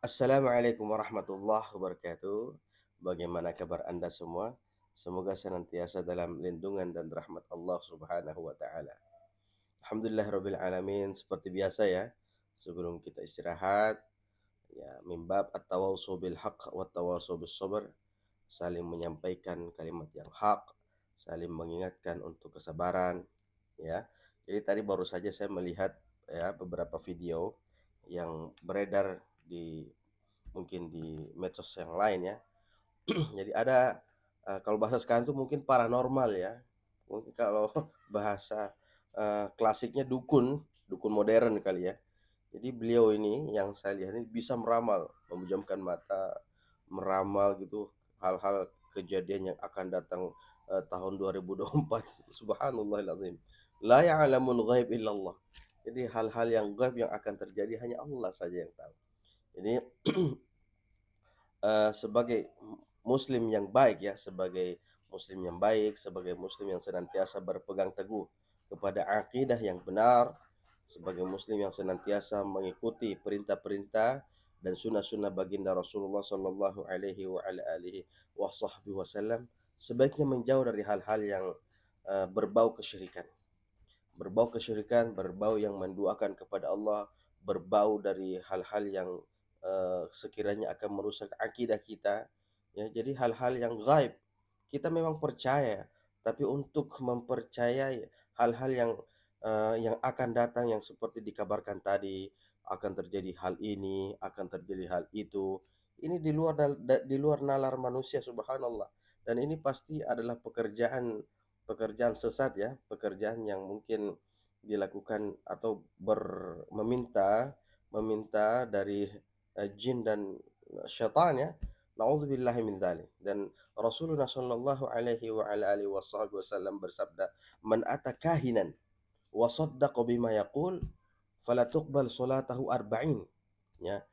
Assalamualaikum warahmatullahi wabarakatuh. Bagaimana kabar Anda semua? Semoga senantiasa dalam lindungan dan rahmat Allah Subhanahu wa taala. Alhamdulillah rabbil alamin. Seperti biasa ya, sebelum kita istirahat ya mimbab at-tawassul bil haqq wa tawassul bis sabr, saling menyampaikan kalimat yang hak, saling mengingatkan untuk kesabaran ya. Jadi tadi baru saja saya melihat ya beberapa video yang beredar di mungkin di medsos yang lain ya. Jadi ada uh, kalau bahasa sekarang itu mungkin paranormal ya. Mungkin kalau bahasa uh, klasiknya dukun, dukun modern kali ya. Jadi beliau ini yang saya lihat ini bisa meramal, memejamkan mata, meramal gitu hal-hal kejadian yang akan datang uh, tahun 2024. Subhanallahilazim. La ya'lamul ghaib illallah. Jadi hal-hal yang gaib yang akan terjadi hanya Allah saja yang tahu. Jadi uh, sebagai muslim yang baik ya, sebagai muslim yang baik, sebagai muslim yang senantiasa berpegang teguh kepada akidah yang benar, sebagai muslim yang senantiasa mengikuti perintah-perintah dan sunnah-sunnah baginda Rasulullah sallallahu alaihi wasallam sebaiknya menjauh dari hal-hal yang uh, berbau kesyirikan. Berbau kesyirikan, berbau yang menduakan kepada Allah, berbau dari hal-hal yang uh, sekiranya akan merusak akidah kita ya jadi hal-hal yang gaib kita memang percaya tapi untuk mempercayai hal-hal yang uh, yang akan datang yang seperti dikabarkan tadi akan terjadi hal ini akan terjadi hal itu ini di luar di luar nalar manusia subhanallah dan ini pasti adalah pekerjaan pekerjaan sesat ya pekerjaan yang mungkin dilakukan atau ber, meminta meminta dari Eh, jin dan eh, syaitan ya. Nauzubillahi min dzalik. Dan Rasulullah sallallahu alaihi wa ala alihi wasallam bersabda, "Man ata kahinan wa saddaqa bima yaqul fala tuqbal salatahu arba'in." Ya.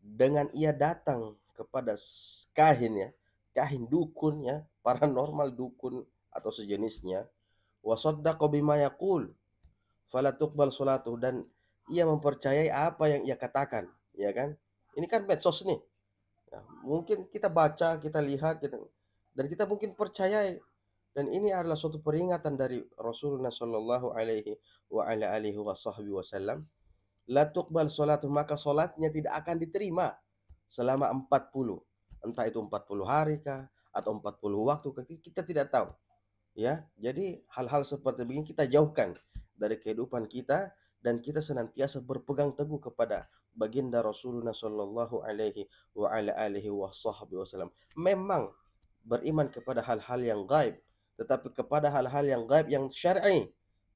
Dengan ia datang kepada kahin ya, kahin dukun ya, paranormal dukun atau sejenisnya, wa saddaqa bima yaqul fala tuqbal salatuhu dan ia mempercayai apa yang ia katakan, ya kan? Ini kan medsos nih. Ya, mungkin kita baca, kita lihat, kita, gitu. dan kita mungkin percaya. Dan ini adalah suatu peringatan dari Rasulullah Shallallahu Alaihi wa ala alihi wa wasallam. La tuqbal maka solatnya tidak akan diterima selama 40. Entah itu 40 hari kah atau 40 waktu kita tidak tahu. Ya, jadi hal-hal seperti begini kita jauhkan dari kehidupan kita dan kita senantiasa berpegang teguh kepada baginda Rasulullah Shallallahu alaihi wa ala alihi wa wasallam memang beriman kepada hal-hal yang gaib tetapi kepada hal-hal yang gaib yang syar'i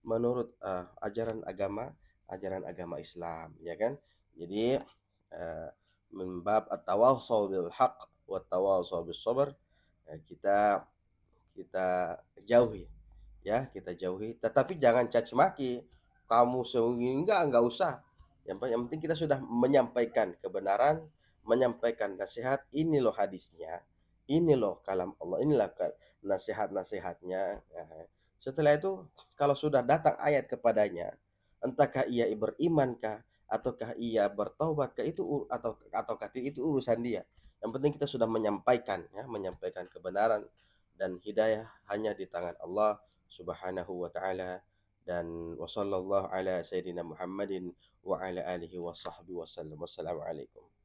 menurut uh, ajaran agama ajaran agama Islam ya kan jadi uh, eh, membab at-tawasaw bil haq wa tawasaw bis sabr ya kita kita jauhi ya kita jauhi tetapi jangan caci maki kamu sehingga enggak enggak usah yang, penting kita sudah menyampaikan kebenaran, menyampaikan nasihat, ini loh hadisnya, ini loh kalam Allah, inilah nasihat-nasihatnya. Eh. Setelah itu, kalau sudah datang ayat kepadanya, entahkah ia berimankah, ataukah ia bertobatkah itu atau ataukah itu urusan dia. Yang penting kita sudah menyampaikan, ya, menyampaikan kebenaran dan hidayah hanya di tangan Allah Subhanahu wa taala dan wasallallahu ala sayyidina Muhammadin wa ala alihi wa sahbihi wasallam. Wassalamualaikum.